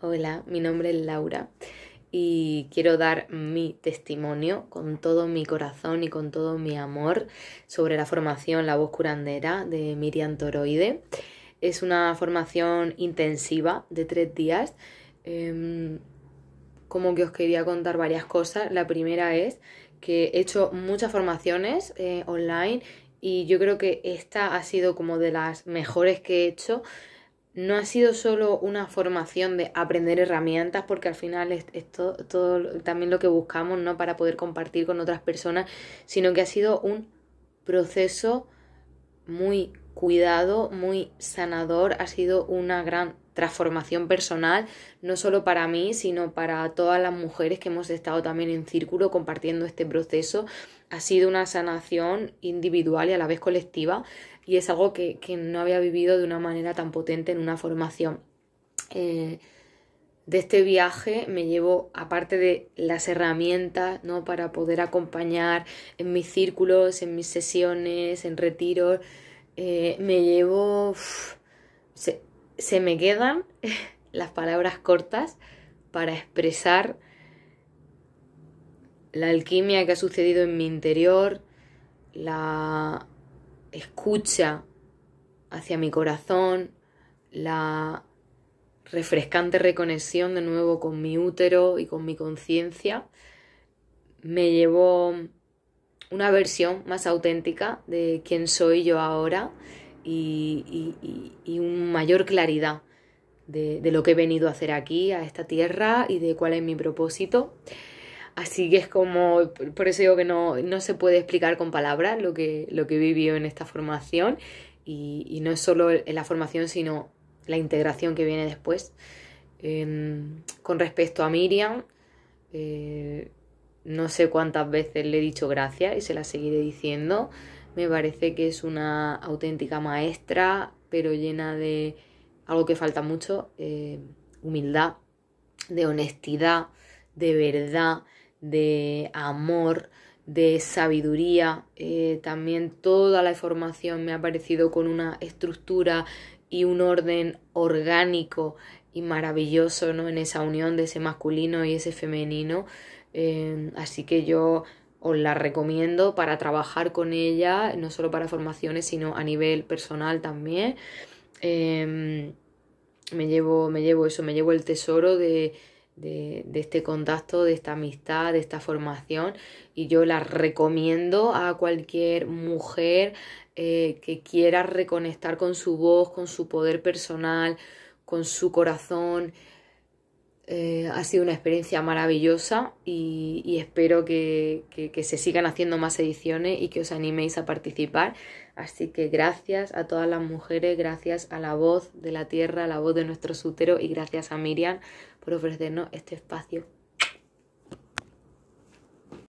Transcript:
Hola, mi nombre es Laura y quiero dar mi testimonio con todo mi corazón y con todo mi amor sobre la formación La Voz Curandera de Miriam Toroide. Es una formación intensiva de tres días. Em, como que os quería contar varias cosas. La primera es que he hecho muchas formaciones eh, online y yo creo que esta ha sido como de las mejores que he hecho no ha sido solo una formación de aprender herramientas, porque al final es, todo, también lo que buscamos, ¿no? Para poder compartir con otras personas, sino que ha sido un proceso muy cuidado, muy sanador, ha sido una gran transformación personal, no solo para mí, sino para todas las mujeres que hemos estado también en círculo compartiendo este proceso. Ha sido una sanación individual y a la vez colectiva y es algo que, no había vivido de una manera tan potente en una formación. Eh, de este viaje me llevo, aparte de las herramientas, ¿no? Para poder acompañar en mis círculos, en mis sesiones, en retiros, eh, me llevo... se, se me quedan las palabras cortas para expresar la alquimia que ha sucedido en mi interior, la escucha hacia mi corazón, la refrescante reconexión de nuevo con mi útero y con mi conciencia, me llevó una versión más auténtica de quién soy yo ahora y, una mayor claridad de, lo que he venido a hacer aquí, a esta tierra y de cuál es mi propósito. Así que es como, por eso digo que no, se puede explicar con palabras lo que, lo que he en esta formación y, no es solo en la formación, sino la integración que viene después. Em, con respecto a Miriam, eh, no sé cuántas veces le he dicho gracias y se la seguiré diciendo. Me parece que es una auténtica maestra, pero llena de algo que falta mucho, eh, humildad, de honestidad, de verdad, de amor, de sabiduría. Eh, también toda la formación me ha parecido con una estructura y un orden orgánico y maravilloso ¿no? en esa unión de ese masculino y ese femenino Em, así que yo os la recomiendo para trabajar con ella, no solo para formaciones, sino a nivel personal también. Em, me, llevo, me llevo eso, me llevo el tesoro de, de, este contacto, de esta amistad, de esta formación. Y yo la recomiendo a cualquier mujer eh, que quiera reconectar con su voz, con su poder personal, con su corazón, eh, ha sido una experiencia maravillosa y, espero que, que, se sigan haciendo más ediciones y que os animéis a participar. Así que gracias a todas las mujeres, gracias a la voz de la tierra, a la voz de nuestro sutero y gracias a Miriam por ofrecernos este espacio.